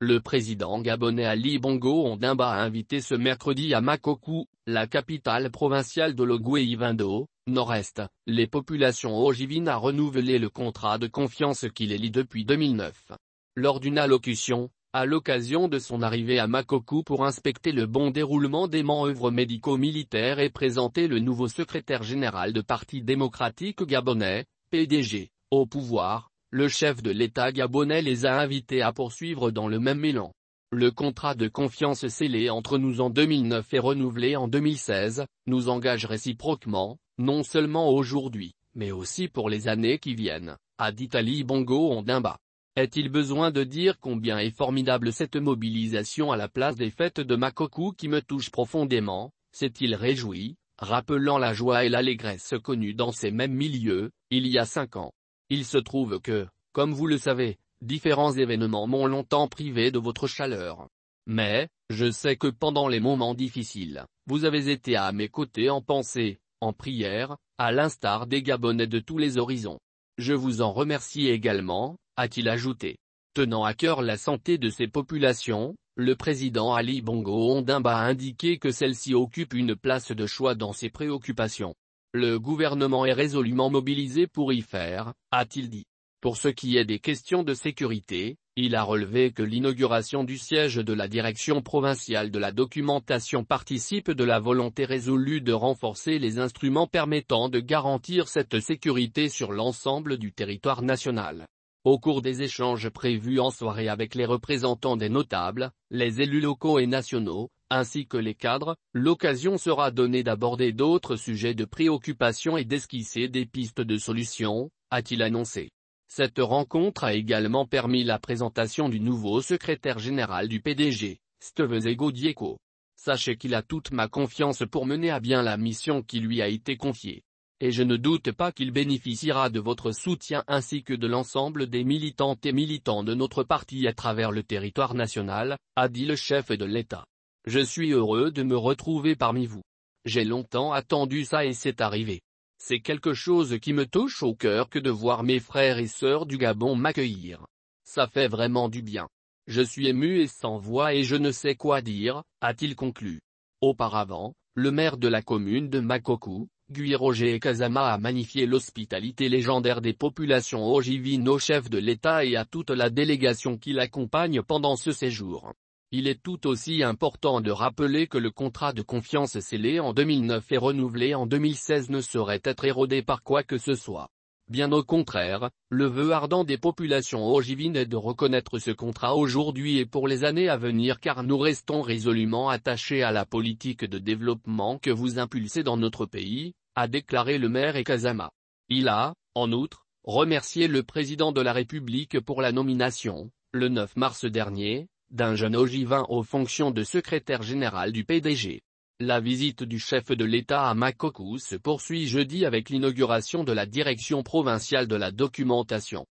Le président gabonais Ali Bongo Ondimba a invité ce mercredi à Makoku, la capitale provinciale de logoué ivindo nord-est, les populations ogivines à renouveler le contrat de confiance qu'il élit depuis 2009. Lors d'une allocution, à l'occasion de son arrivée à Makoku pour inspecter le bon déroulement des manœuvres médico-militaires et présenter le nouveau secrétaire général de Parti démocratique gabonais, PDG, au pouvoir, le chef de l'État gabonais les a invités à poursuivre dans le même élan. Le contrat de confiance scellé entre nous en 2009 et renouvelé en 2016, nous engage réciproquement, non seulement aujourd'hui, mais aussi pour les années qui viennent, a dit Ali Bongo Ondimba. Est-il besoin de dire combien est formidable cette mobilisation à la place des fêtes de Makoku qui me touche profondément, s'est-il réjoui, rappelant la joie et l'allégresse connues dans ces mêmes milieux, il y a cinq ans. Il se trouve que, comme vous le savez, différents événements m'ont longtemps privé de votre chaleur. Mais, je sais que pendant les moments difficiles, vous avez été à mes côtés en pensée, en prière, à l'instar des Gabonais de tous les horizons. Je vous en remercie également, a-t-il ajouté. Tenant à cœur la santé de ces populations, le président Ali Bongo Ondimba a indiqué que celle-ci occupe une place de choix dans ses préoccupations. Le gouvernement est résolument mobilisé pour y faire, a-t-il dit. Pour ce qui est des questions de sécurité, il a relevé que l'inauguration du siège de la direction provinciale de la documentation participe de la volonté résolue de renforcer les instruments permettant de garantir cette sécurité sur l'ensemble du territoire national. Au cours des échanges prévus en soirée avec les représentants des notables, les élus locaux et nationaux, ainsi que les cadres, l'occasion sera donnée d'aborder d'autres sujets de préoccupation et d'esquisser des pistes de solutions, a-t-il annoncé. Cette rencontre a également permis la présentation du nouveau secrétaire général du PDG, Steve Zegodieko. Sachez qu'il a toute ma confiance pour mener à bien la mission qui lui a été confiée. Et je ne doute pas qu'il bénéficiera de votre soutien ainsi que de l'ensemble des militantes et militants de notre parti à travers le territoire national, a dit le chef de l'État. Je suis heureux de me retrouver parmi vous. J'ai longtemps attendu ça et c'est arrivé. C'est quelque chose qui me touche au cœur que de voir mes frères et sœurs du Gabon m'accueillir. Ça fait vraiment du bien. Je suis ému et sans voix et je ne sais quoi dire, a-t-il conclu. Auparavant, le maire de la commune de Makoku, Guy Roger Kazama a magnifié l'hospitalité légendaire des populations ogivines au chef de l'État et à toute la délégation qui l'accompagne pendant ce séjour. Il est tout aussi important de rappeler que le contrat de confiance scellé en 2009 et renouvelé en 2016 ne saurait être érodé par quoi que ce soit. Bien au contraire, le vœu ardent des populations ogivines est de reconnaître ce contrat aujourd'hui et pour les années à venir car nous restons résolument attachés à la politique de développement que vous impulsez dans notre pays, a déclaré le maire Ekazama. Il a, en outre, remercié le président de la République pour la nomination, le 9 mars dernier, d'un jeune Ogivin aux fonctions de secrétaire général du PDG. La visite du chef de l'État à Makoku se poursuit jeudi avec l'inauguration de la direction provinciale de la documentation.